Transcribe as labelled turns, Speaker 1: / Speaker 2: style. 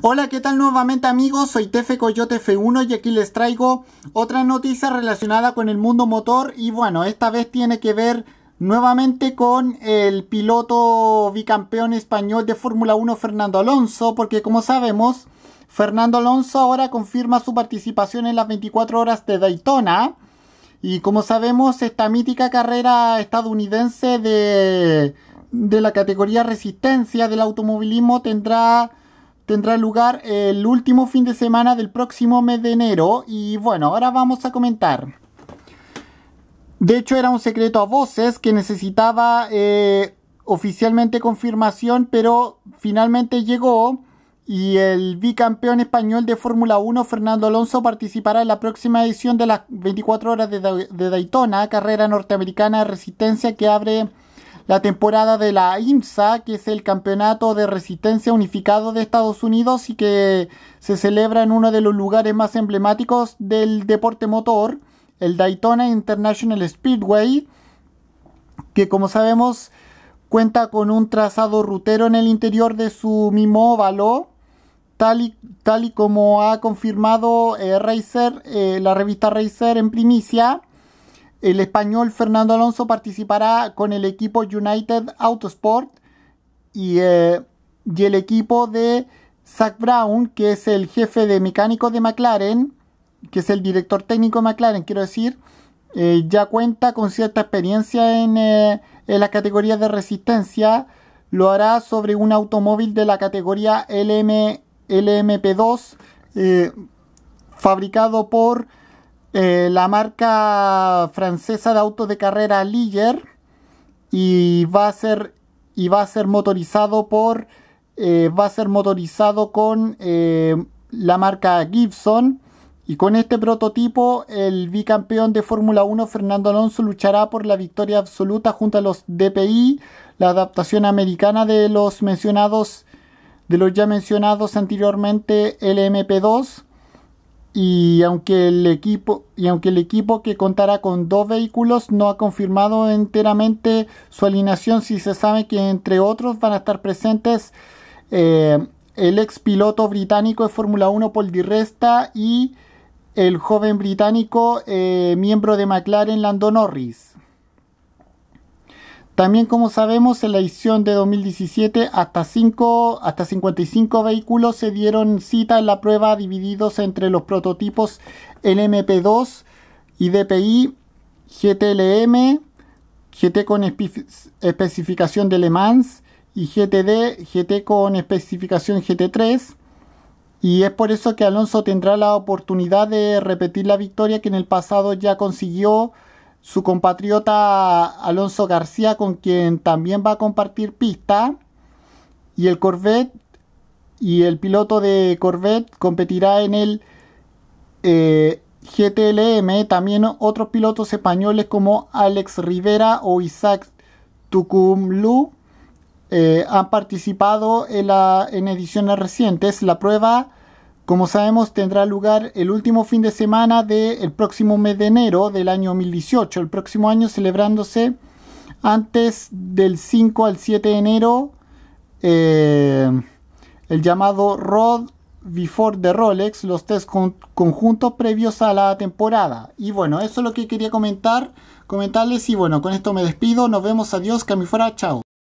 Speaker 1: Hola, ¿qué tal nuevamente amigos? Soy Tefe Coyote F1 y aquí les traigo otra noticia relacionada con el mundo motor y bueno, esta vez tiene que ver nuevamente con el piloto bicampeón español de Fórmula 1 Fernando Alonso, porque como sabemos, Fernando Alonso ahora confirma su participación en las 24 horas de Daytona y como sabemos, esta mítica carrera estadounidense de, de la categoría resistencia del automovilismo tendrá tendrá lugar el último fin de semana del próximo mes de enero y bueno, ahora vamos a comentar. De hecho era un secreto a voces que necesitaba eh, oficialmente confirmación, pero finalmente llegó y el bicampeón español de Fórmula 1 Fernando Alonso participará en la próxima edición de las 24 horas de, de Daytona, carrera norteamericana de resistencia que abre la temporada de la IMSA, que es el Campeonato de Resistencia Unificado de Estados Unidos y que se celebra en uno de los lugares más emblemáticos del deporte motor, el Daytona International Speedway, que como sabemos cuenta con un trazado rutero en el interior de su mismo tal y, tal y como ha confirmado eh, Racer, eh, la revista Racer en primicia. El español Fernando Alonso participará con el equipo United Autosport eh, y, el equipo de Zach Brown, que es el jefe de mecánico de McLaren, que es el director técnico de McLaren, quiero decir, eh, ya cuenta con cierta experiencia en, eh, las categorías de resistencia. Lo hará sobre un automóvil de la categoría LMP2, fabricado por eh, la marca francesa de autos de carrera Liger. y va a ser y va a ser motorizado por eh, va a ser motorizado con eh, la marca Gibson y con este prototipo el bicampeón de Fórmula 1 Fernando Alonso luchará por la victoria absoluta junto a los DPI la adaptación americana de los mencionados de los ya mencionados anteriormente LMP2 y aunque el equipo y aunque el equipo que contará con dos vehículos no ha confirmado enteramente su alineación si se sabe que entre otros van a estar presentes eh, el ex piloto británico de Fórmula 1 Paul Di Resta y el joven británico eh, miembro de McLaren Lando Norris también, como sabemos, en la edición de 2017 hasta, 5, hasta 55 vehículos se dieron cita en la prueba divididos entre los prototipos LMP2, y DPI, GTLM, GT con especificación de Le Mans y GTD, GT con especificación GT3. Y es por eso que Alonso tendrá la oportunidad de repetir la victoria que en el pasado ya consiguió su compatriota Alonso García, con quien también va a compartir pista, y el Corvette y el piloto de Corvette competirá en el eh, GTLM. También otros pilotos españoles como Alex Rivera o Isaac Tucumlu eh, han participado la, en ediciones recientes. La prueba como sabemos, tendrá lugar el último fin de semana del próximo mes de enero del año 2018, el próximo año celebrándose antes del 5 al 7 de enero eh, el llamado Road Before the Rolex, los test conjuntos previos a la temporada. Y bueno, eso es lo que quería comentar, comentarles y bueno, con esto me despido, nos vemos, adiós, Camifora, chao.